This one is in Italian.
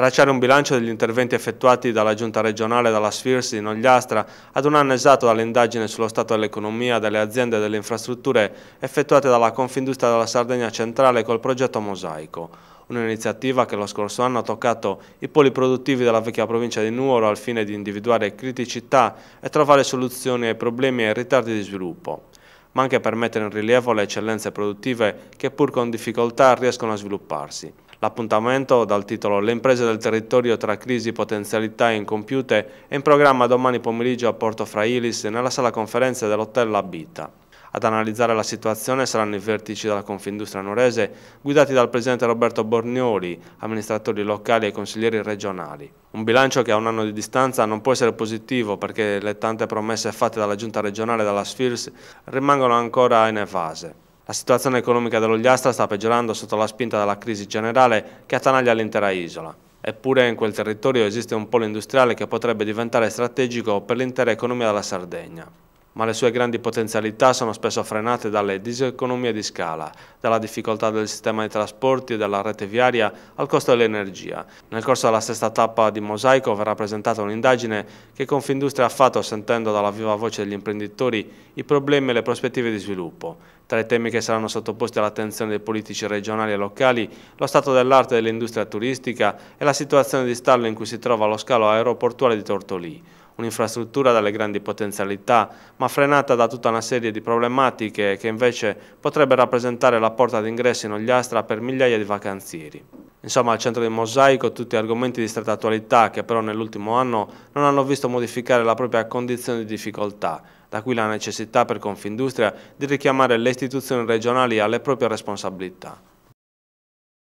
Tracciare un bilancio degli interventi effettuati dalla Giunta regionale e dalla Sfirs di Nogliastra ad un anno esatto dall'indagine sullo stato dell'economia, delle aziende e delle infrastrutture effettuate dalla Confindustria della Sardegna Centrale col progetto Mosaico un'iniziativa che lo scorso anno ha toccato i poli produttivi della vecchia provincia di Nuoro al fine di individuare criticità e trovare soluzioni ai problemi e ai ritardi di sviluppo, ma anche per mettere in rilievo le eccellenze produttive che pur con difficoltà riescono a svilupparsi. L'appuntamento dal titolo Le imprese del territorio tra crisi, potenzialità e incompiute è in programma domani pomeriggio a Porto Frailis nella sala conferenze dell'hotel La Bita. Ad analizzare la situazione saranno i vertici della Confindustria Norese, guidati dal presidente Roberto Bornioli, amministratori locali e consiglieri regionali. Un bilancio che a un anno di distanza non può essere positivo perché le tante promesse fatte dalla giunta regionale e dalla SFIRS rimangono ancora inevase. La situazione economica dell'Ogliastra sta peggiorando sotto la spinta della crisi generale che attanaglia l'intera isola. Eppure in quel territorio esiste un polo industriale che potrebbe diventare strategico per l'intera economia della Sardegna ma le sue grandi potenzialità sono spesso frenate dalle diseconomie di scala, dalla difficoltà del sistema di trasporti e della rete viaria al costo dell'energia. Nel corso della stessa tappa di Mosaico verrà presentata un'indagine che Confindustria ha fatto sentendo dalla viva voce degli imprenditori i problemi e le prospettive di sviluppo. Tra i temi che saranno sottoposti all'attenzione dei politici regionali e locali, lo stato dell'arte dell'industria turistica e la situazione di stallo in cui si trova lo scalo aeroportuale di Tortolì un'infrastruttura dalle grandi potenzialità, ma frenata da tutta una serie di problematiche che invece potrebbe rappresentare la porta d'ingresso in Ogliastra per migliaia di vacanzieri. Insomma, al centro del mosaico tutti argomenti di stretta attualità che però nell'ultimo anno non hanno visto modificare la propria condizione di difficoltà, da cui la necessità per Confindustria di richiamare le istituzioni regionali alle proprie responsabilità.